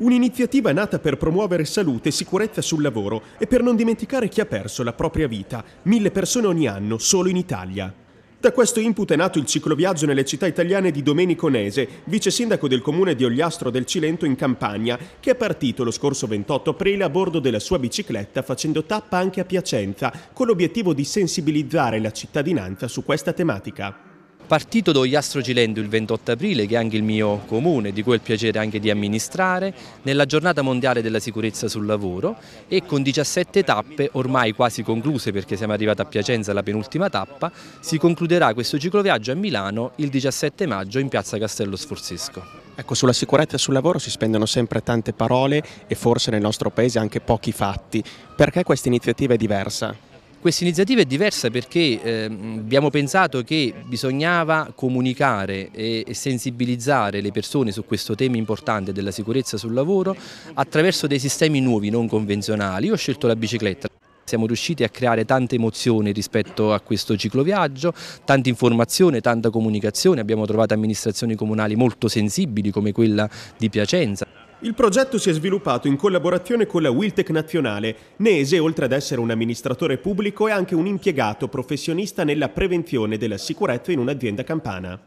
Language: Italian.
Un'iniziativa nata per promuovere salute e sicurezza sul lavoro e per non dimenticare chi ha perso la propria vita, mille persone ogni anno solo in Italia. Da questo input è nato il cicloviaggio nelle città italiane di Domenico Nese, vice sindaco del comune di Ogliastro del Cilento in Campania, che è partito lo scorso 28 aprile a bordo della sua bicicletta facendo tappa anche a Piacenza, con l'obiettivo di sensibilizzare la cittadinanza su questa tematica. Partito do Iastro Cilento il 28 aprile, che è anche il mio comune, di cui ho il piacere anche di amministrare, nella giornata mondiale della sicurezza sul lavoro e con 17 tappe, ormai quasi concluse perché siamo arrivati a Piacenza alla penultima tappa, si concluderà questo cicloviaggio a Milano il 17 maggio in piazza Castello Sforzesco. Ecco, sulla sicurezza sul lavoro si spendono sempre tante parole e forse nel nostro paese anche pochi fatti. Perché questa iniziativa è diversa? Questa iniziativa è diversa perché eh, abbiamo pensato che bisognava comunicare e, sensibilizzare le persone su questo tema importante della sicurezza sul lavoro attraverso dei sistemi nuovi, non convenzionali. Io ho scelto la bicicletta siamo riusciti a creare tante emozioni rispetto a questo cicloviaggio, tanta informazione, tanta comunicazione, abbiamo trovato amministrazioni comunali molto sensibili come quella di Piacenza. Il progetto si è sviluppato in collaborazione con la Wiltec Nazionale. Nese, oltre ad essere un amministratore pubblico, è anche un impiegato professionista nella prevenzione della sicurezza in un'azienda campana.